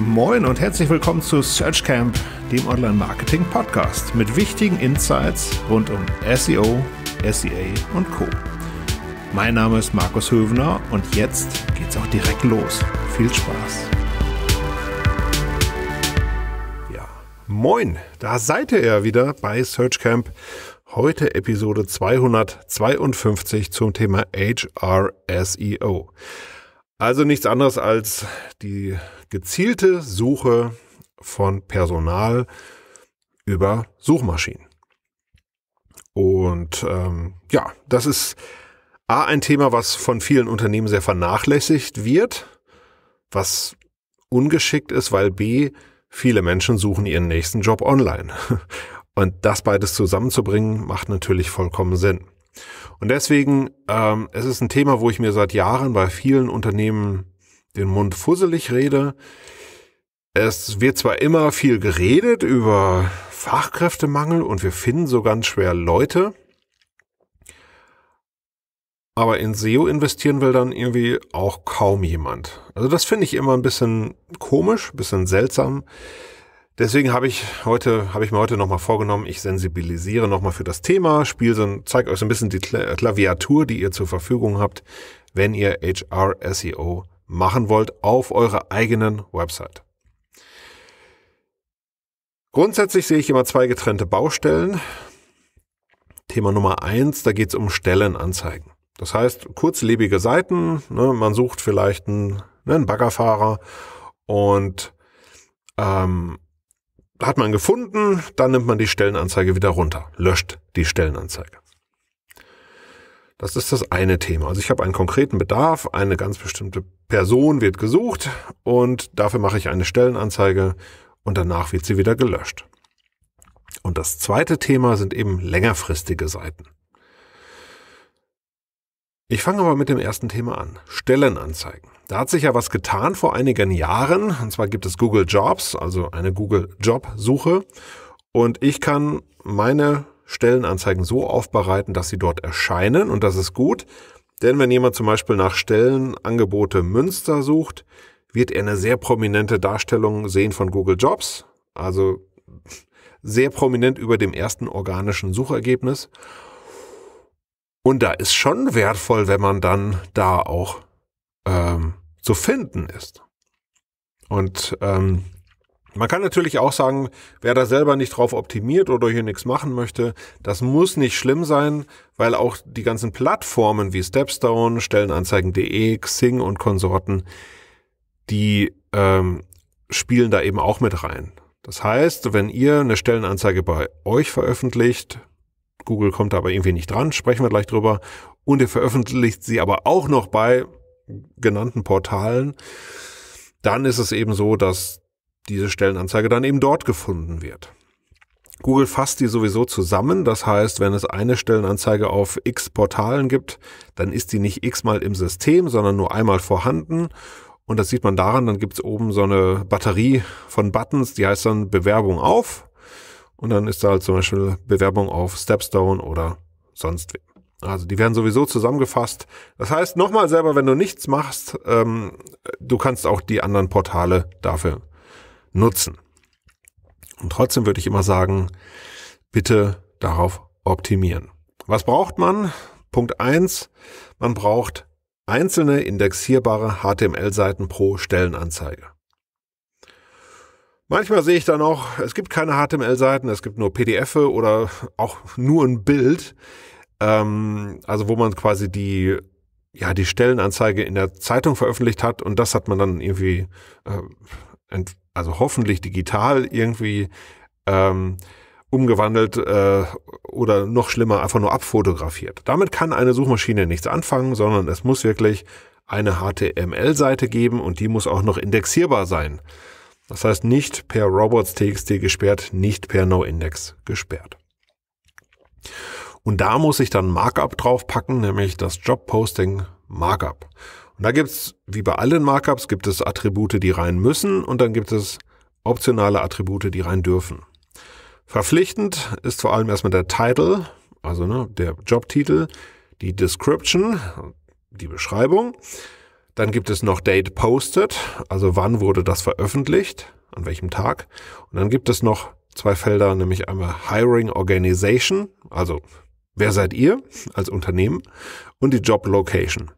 Moin und herzlich willkommen zu SearchCamp, dem Online-Marketing-Podcast mit wichtigen Insights rund um SEO, SEA und Co. Mein Name ist Markus Hövener und jetzt geht's auch direkt los. Viel Spaß! Ja, moin, da seid ihr ja wieder bei SearchCamp. Heute Episode 252 zum Thema HR SEO. Also nichts anderes als die gezielte Suche von Personal über Suchmaschinen. Und ähm, ja, das ist A, ein Thema, was von vielen Unternehmen sehr vernachlässigt wird, was ungeschickt ist, weil B, viele Menschen suchen ihren nächsten Job online. Und das beides zusammenzubringen, macht natürlich vollkommen Sinn. Und deswegen, ähm, es ist ein Thema, wo ich mir seit Jahren bei vielen Unternehmen den Mund fusselig rede. Es wird zwar immer viel geredet über Fachkräftemangel und wir finden so ganz schwer Leute, aber in SEO investieren will dann irgendwie auch kaum jemand. Also das finde ich immer ein bisschen komisch, ein bisschen seltsam. Deswegen habe ich heute, habe ich mir heute nochmal vorgenommen, ich sensibilisiere nochmal für das Thema, spiele so, ein, zeige euch so ein bisschen die Klaviatur, die ihr zur Verfügung habt, wenn ihr HR SEO machen wollt auf eurer eigenen Website. Grundsätzlich sehe ich immer zwei getrennte Baustellen. Thema Nummer eins, da geht es um Stellenanzeigen. Das heißt, kurzlebige Seiten, ne, man sucht vielleicht einen, ne, einen Baggerfahrer und ähm, hat man gefunden, dann nimmt man die Stellenanzeige wieder runter, löscht die Stellenanzeige. Das ist das eine Thema. Also ich habe einen konkreten Bedarf, eine ganz bestimmte Person wird gesucht und dafür mache ich eine Stellenanzeige und danach wird sie wieder gelöscht. Und das zweite Thema sind eben längerfristige Seiten. Ich fange aber mit dem ersten Thema an. Stellenanzeigen. Da hat sich ja was getan vor einigen Jahren. Und zwar gibt es Google Jobs, also eine Google Job-Suche. Und ich kann meine Stellenanzeigen so aufbereiten, dass sie dort erscheinen. Und das ist gut. Denn wenn jemand zum Beispiel nach Stellenangebote Münster sucht, wird er eine sehr prominente Darstellung sehen von Google Jobs. Also sehr prominent über dem ersten organischen Suchergebnis. Und da ist schon wertvoll, wenn man dann da auch ähm, zu finden ist. Und ähm, man kann natürlich auch sagen, wer da selber nicht drauf optimiert oder hier nichts machen möchte, das muss nicht schlimm sein, weil auch die ganzen Plattformen wie Stepstone, Stellenanzeigen.de, Xing und Konsorten, die ähm, spielen da eben auch mit rein. Das heißt, wenn ihr eine Stellenanzeige bei euch veröffentlicht, Google kommt da aber irgendwie nicht dran, sprechen wir gleich drüber, und ihr veröffentlicht sie aber auch noch bei genannten Portalen, dann ist es eben so, dass diese Stellenanzeige dann eben dort gefunden wird. Google fasst die sowieso zusammen. Das heißt, wenn es eine Stellenanzeige auf x Portalen gibt, dann ist die nicht x-mal im System, sondern nur einmal vorhanden. Und das sieht man daran, dann gibt es oben so eine Batterie von Buttons, die heißt dann Bewerbung auf. Und dann ist da halt zum Beispiel Bewerbung auf Stepstone oder sonst wem. Also die werden sowieso zusammengefasst. Das heißt, nochmal selber, wenn du nichts machst, ähm, du kannst auch die anderen Portale dafür nutzen. Und trotzdem würde ich immer sagen, bitte darauf optimieren. Was braucht man? Punkt eins: man braucht einzelne indexierbare HTML-Seiten pro Stellenanzeige. Manchmal sehe ich dann auch, es gibt keine HTML-Seiten, es gibt nur PDF oder auch nur ein Bild ähm, also wo man quasi die ja die Stellenanzeige in der Zeitung veröffentlicht hat und das hat man dann irgendwie äh, also hoffentlich digital irgendwie ähm, umgewandelt äh, oder noch schlimmer einfach nur abfotografiert. Damit kann eine Suchmaschine nichts anfangen, sondern es muss wirklich eine HTML-Seite geben und die muss auch noch indexierbar sein. Das heißt nicht per robots.txt gesperrt, nicht per noindex gesperrt. Und da muss ich dann Markup draufpacken, nämlich das Job Posting Markup. Und da gibt's wie bei allen Markups, gibt es Attribute, die rein müssen und dann gibt es optionale Attribute, die rein dürfen. Verpflichtend ist vor allem erstmal der Title, also ne, der Jobtitel, die Description, die Beschreibung. Dann gibt es noch Date Posted, also wann wurde das veröffentlicht, an welchem Tag. Und dann gibt es noch zwei Felder, nämlich einmal Hiring Organization, also Wer seid ihr als Unternehmen? Und die Job Location.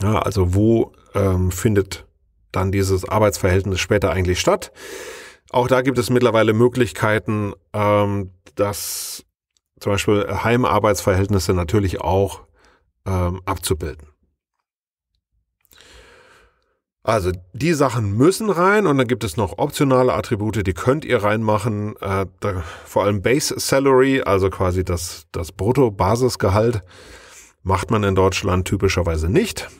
Ja, also wo ähm, findet dann dieses Arbeitsverhältnis später eigentlich statt? Auch da gibt es mittlerweile Möglichkeiten, ähm, dass zum Beispiel Heimarbeitsverhältnisse natürlich auch ähm, abzubilden. Also die Sachen müssen rein und dann gibt es noch optionale Attribute, die könnt ihr reinmachen. Äh, da, vor allem Base Salary, also quasi das, das Brutto-Basisgehalt, macht man in Deutschland typischerweise nicht.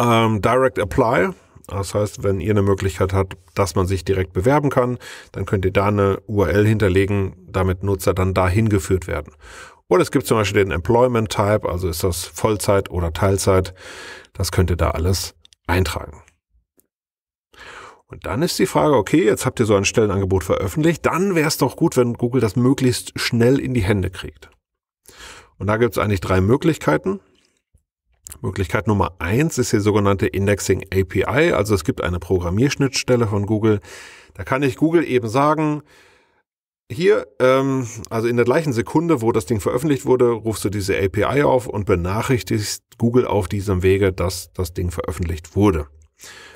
Ähm, Direct Apply, das heißt, wenn ihr eine Möglichkeit habt, dass man sich direkt bewerben kann, dann könnt ihr da eine URL hinterlegen, damit Nutzer dann dahin geführt werden. Oder es gibt zum Beispiel den Employment Type, also ist das Vollzeit oder Teilzeit. Das könnt ihr da alles eintragen. Und dann ist die Frage, okay, jetzt habt ihr so ein Stellenangebot veröffentlicht, dann wäre es doch gut, wenn Google das möglichst schnell in die Hände kriegt. Und da gibt es eigentlich drei Möglichkeiten. Möglichkeit Nummer eins ist die sogenannte Indexing API, also es gibt eine Programmierschnittstelle von Google. Da kann ich Google eben sagen, hier, ähm, also in der gleichen Sekunde, wo das Ding veröffentlicht wurde, rufst du diese API auf und benachrichtigst Google auf diesem Wege, dass das Ding veröffentlicht wurde.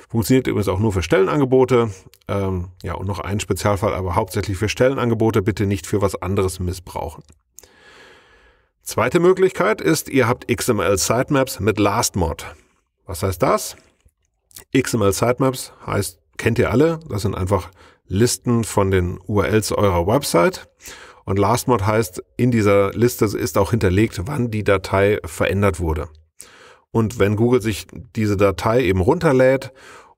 Funktioniert übrigens auch nur für Stellenangebote. Ähm, ja, und noch ein Spezialfall, aber hauptsächlich für Stellenangebote, bitte nicht für was anderes missbrauchen. Zweite Möglichkeit ist, ihr habt XML Sitemaps mit LastMod. Was heißt das? XML Sitemaps heißt, kennt ihr alle, das sind einfach Listen von den URLs eurer Website. Und Lastmod heißt, in dieser Liste ist auch hinterlegt, wann die Datei verändert wurde. Und wenn Google sich diese Datei eben runterlädt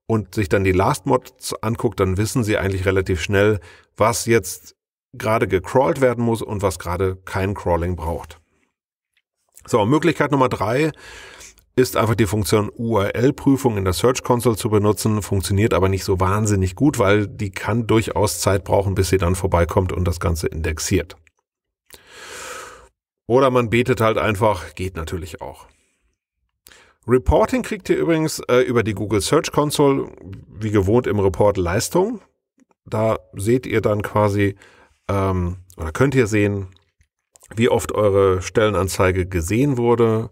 und sich dann die Lastmods anguckt, dann wissen sie eigentlich relativ schnell, was jetzt gerade gecrawlt werden muss und was gerade kein Crawling braucht. So, Möglichkeit Nummer drei ist einfach die Funktion URL-Prüfung in der Search Console zu benutzen, funktioniert aber nicht so wahnsinnig gut, weil die kann durchaus Zeit brauchen, bis sie dann vorbeikommt und das Ganze indexiert. Oder man betet halt einfach, geht natürlich auch. Reporting kriegt ihr übrigens äh, über die Google Search Console, wie gewohnt im Report Leistung. Da seht ihr dann quasi, ähm, oder könnt ihr sehen, wie oft eure Stellenanzeige gesehen wurde,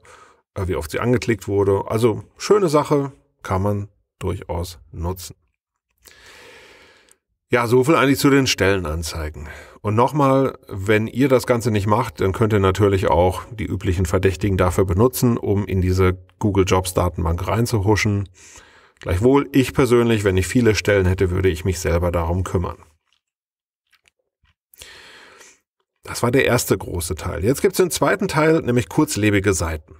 äh, wie oft sie angeklickt wurde. Also schöne Sache, kann man durchaus nutzen. Ja, so viel eigentlich zu den Stellenanzeigen. Und nochmal, wenn ihr das Ganze nicht macht, dann könnt ihr natürlich auch die üblichen Verdächtigen dafür benutzen, um in diese Google Jobs Datenbank reinzuhuschen. Gleichwohl, ich persönlich, wenn ich viele Stellen hätte, würde ich mich selber darum kümmern. Das war der erste große Teil. Jetzt gibt es den zweiten Teil, nämlich kurzlebige Seiten.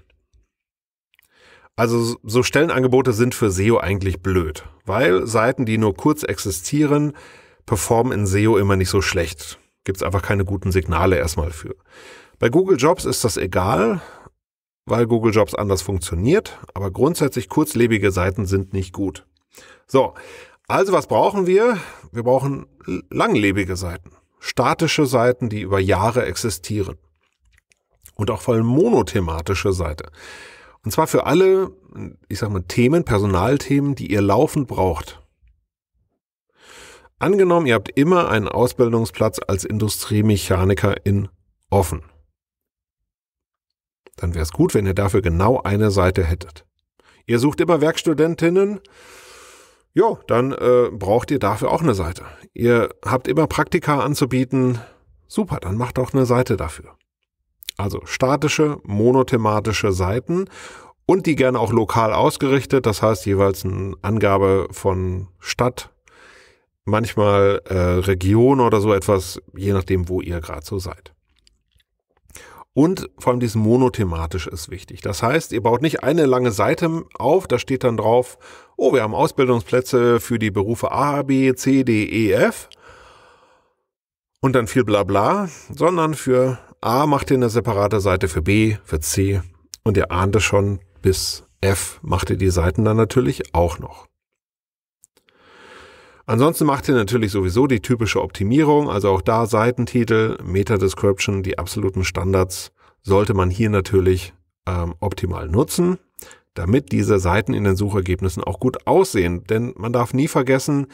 Also so Stellenangebote sind für SEO eigentlich blöd, weil Seiten, die nur kurz existieren, performen in SEO immer nicht so schlecht. Gibt's einfach keine guten Signale erstmal für. Bei Google Jobs ist das egal, weil Google Jobs anders funktioniert, aber grundsätzlich kurzlebige Seiten sind nicht gut. So, also was brauchen wir? Wir brauchen langlebige Seiten, statische Seiten, die über Jahre existieren und auch voll monothematische Seite. Und zwar für alle, ich sag mal, Themen, Personalthemen, die ihr laufend braucht. Angenommen, ihr habt immer einen Ausbildungsplatz als Industriemechaniker in offen. Dann wäre es gut, wenn ihr dafür genau eine Seite hättet. Ihr sucht immer Werkstudentinnen, ja, dann äh, braucht ihr dafür auch eine Seite. Ihr habt immer Praktika anzubieten, super, dann macht auch eine Seite dafür. Also statische, monothematische Seiten und die gerne auch lokal ausgerichtet, das heißt jeweils eine Angabe von Stadt, manchmal äh, Region oder so etwas, je nachdem, wo ihr gerade so seid. Und vor allem dieses monothematische ist wichtig. Das heißt, ihr baut nicht eine lange Seite auf, da steht dann drauf, oh, wir haben Ausbildungsplätze für die Berufe A, B, C, D, E, F und dann viel Blabla, sondern für A macht ihr eine separate Seite für B, für C und ihr ahnt es schon, bis F macht ihr die Seiten dann natürlich auch noch. Ansonsten macht ihr natürlich sowieso die typische Optimierung, also auch da Seitentitel, Meta-Description, die absoluten Standards sollte man hier natürlich ähm, optimal nutzen, damit diese Seiten in den Suchergebnissen auch gut aussehen. Denn man darf nie vergessen,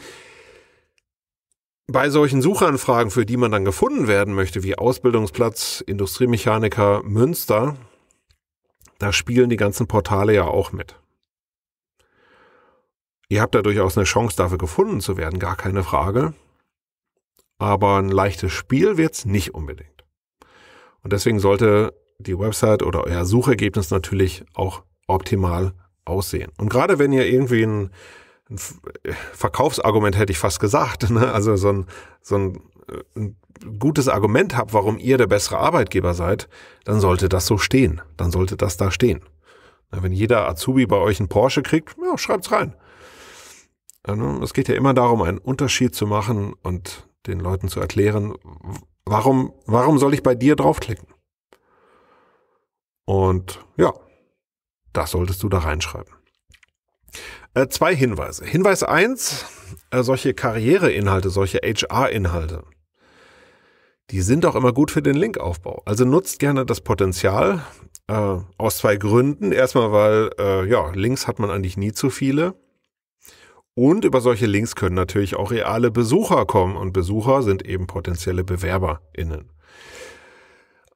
bei solchen Suchanfragen, für die man dann gefunden werden möchte, wie Ausbildungsplatz, Industriemechaniker, Münster, da spielen die ganzen Portale ja auch mit. Ihr habt da durchaus eine Chance, dafür gefunden zu werden, gar keine Frage. Aber ein leichtes Spiel wird's nicht unbedingt. Und deswegen sollte die Website oder euer Suchergebnis natürlich auch optimal aussehen. Und gerade wenn ihr irgendwie ein ein äh, Verkaufsargument hätte ich fast gesagt. Ne? Also so ein, so ein, äh, ein gutes Argument habt, warum ihr der bessere Arbeitgeber seid, dann sollte das so stehen. Dann sollte das da stehen. Wenn jeder Azubi bei euch einen Porsche kriegt, ja, schreibt's rein. Ne? Es geht ja immer darum, einen Unterschied zu machen und den Leuten zu erklären, warum, warum soll ich bei dir draufklicken? Und ja, das solltest du da reinschreiben. Äh, zwei Hinweise. Hinweis eins: äh, solche Karriereinhalte, solche HR-Inhalte, die sind auch immer gut für den Linkaufbau. Also nutzt gerne das Potenzial äh, aus zwei Gründen. Erstmal, weil äh, ja, Links hat man eigentlich nie zu viele. Und über solche Links können natürlich auch reale Besucher kommen. Und Besucher sind eben potenzielle BewerberInnen.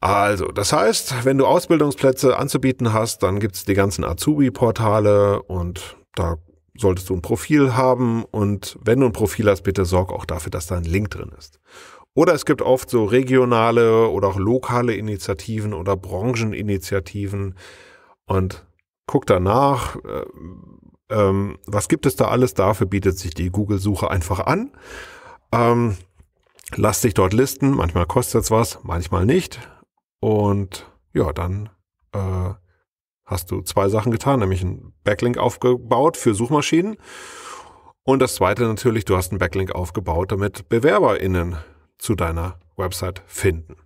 Also, das heißt, wenn du Ausbildungsplätze anzubieten hast, dann gibt es die ganzen Azubi-Portale und da solltest du ein Profil haben und wenn du ein Profil hast, bitte sorg auch dafür, dass da ein Link drin ist. Oder es gibt oft so regionale oder auch lokale Initiativen oder Brancheninitiativen und guck danach, äh, ähm, was gibt es da alles. Dafür bietet sich die Google-Suche einfach an. Ähm, lass dich dort listen, manchmal kostet es was, manchmal nicht. Und ja, dann äh, hast du zwei Sachen getan, nämlich einen Backlink aufgebaut für Suchmaschinen und das zweite natürlich, du hast einen Backlink aufgebaut, damit BewerberInnen zu deiner Website finden.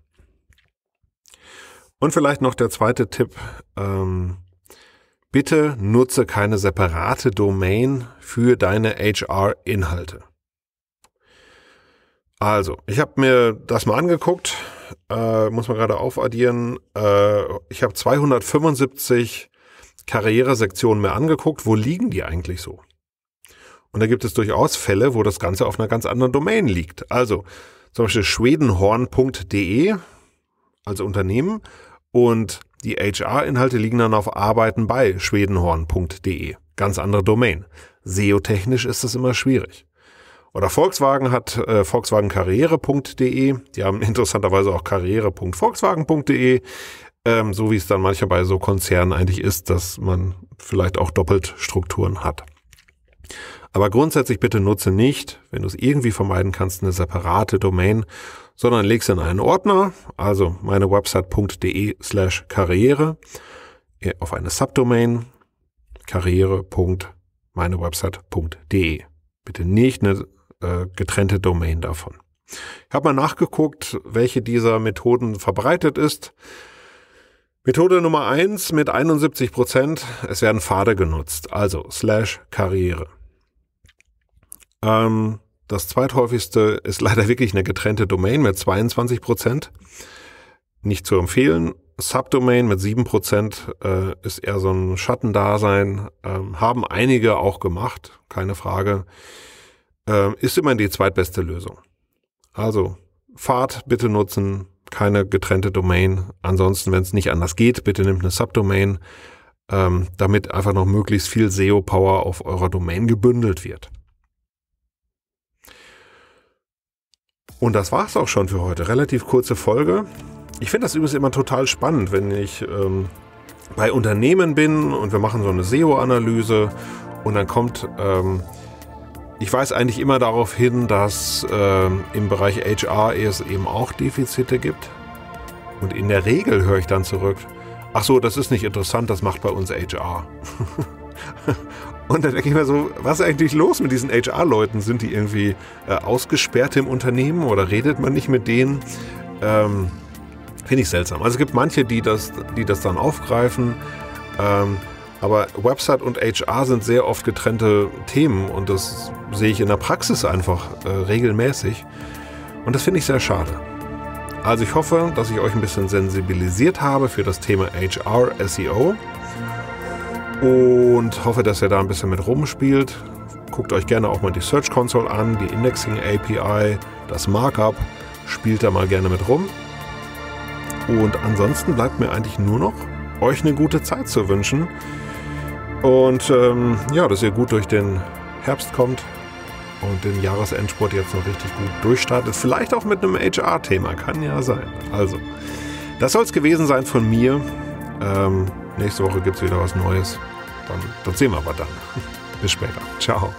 Und vielleicht noch der zweite Tipp. Ähm, bitte nutze keine separate Domain für deine HR-Inhalte. Also, ich habe mir das mal angeguckt äh, muss man gerade aufaddieren, äh, ich habe 275 Karrieresektionen mehr angeguckt. Wo liegen die eigentlich so? Und da gibt es durchaus Fälle, wo das Ganze auf einer ganz anderen Domain liegt. Also zum Beispiel schwedenhorn.de als Unternehmen und die HR-Inhalte liegen dann auf arbeiten bei schwedenhorn.de. Ganz andere Domain. SEO-technisch ist das immer schwierig. Oder Volkswagen hat äh, volkswagenkarriere.de. Die haben interessanterweise auch karriere.volkswagen.de. Ähm, so wie es dann manchmal bei so Konzernen eigentlich ist, dass man vielleicht auch doppelt Strukturen hat. Aber grundsätzlich bitte nutze nicht, wenn du es irgendwie vermeiden kannst, eine separate Domain, sondern leg's in einen Ordner, also meine Website.de slash Karriere äh, auf eine Subdomain karriere.meinewebsite.de. Bitte nicht eine äh, getrennte Domain davon. Ich habe mal nachgeguckt, welche dieser Methoden verbreitet ist. Methode Nummer eins mit 71 Prozent, es werden Pfade genutzt, also slash Karriere. Ähm, das zweithäufigste ist leider wirklich eine getrennte Domain mit 22 Prozent. Nicht zu empfehlen. Subdomain mit 7 Prozent äh, ist eher so ein Schattendasein. Ähm, haben einige auch gemacht, keine Frage äh, ist immerhin die zweitbeste Lösung. Also Fahrt bitte nutzen, keine getrennte Domain. Ansonsten, wenn es nicht anders geht, bitte nehmt eine Subdomain, ähm, damit einfach noch möglichst viel SEO-Power auf eurer Domain gebündelt wird. Und das war's auch schon für heute. Relativ kurze Folge. Ich finde das übrigens immer total spannend, wenn ich ähm, bei Unternehmen bin und wir machen so eine SEO-Analyse und dann kommt ähm, ich weise eigentlich immer darauf hin, dass ähm, im Bereich HR es eben auch Defizite gibt. Und in der Regel höre ich dann zurück, ach so, das ist nicht interessant, das macht bei uns HR. Und dann denke ich mir so, was ist eigentlich los mit diesen HR-Leuten? Sind die irgendwie äh, ausgesperrt im Unternehmen oder redet man nicht mit denen? Ähm, Finde ich seltsam. Also es gibt manche, die das, die das dann aufgreifen. Ähm, aber Website und HR sind sehr oft getrennte Themen und das sehe ich in der Praxis einfach äh, regelmäßig. Und das finde ich sehr schade. Also ich hoffe, dass ich euch ein bisschen sensibilisiert habe für das Thema HR SEO und hoffe, dass ihr da ein bisschen mit rumspielt. Guckt euch gerne auch mal die Search Console an, die Indexing API, das Markup. Spielt da mal gerne mit rum. Und ansonsten bleibt mir eigentlich nur noch euch eine gute Zeit zu wünschen. Und ähm, ja, dass ihr gut durch den Herbst kommt und den Jahresendsport jetzt noch richtig gut durchstartet. Vielleicht auch mit einem HR-Thema, kann ja sein. Also, das soll es gewesen sein von mir. Ähm, nächste Woche gibt es wieder was Neues. Dann, dann sehen wir aber dann. Bis später. Ciao.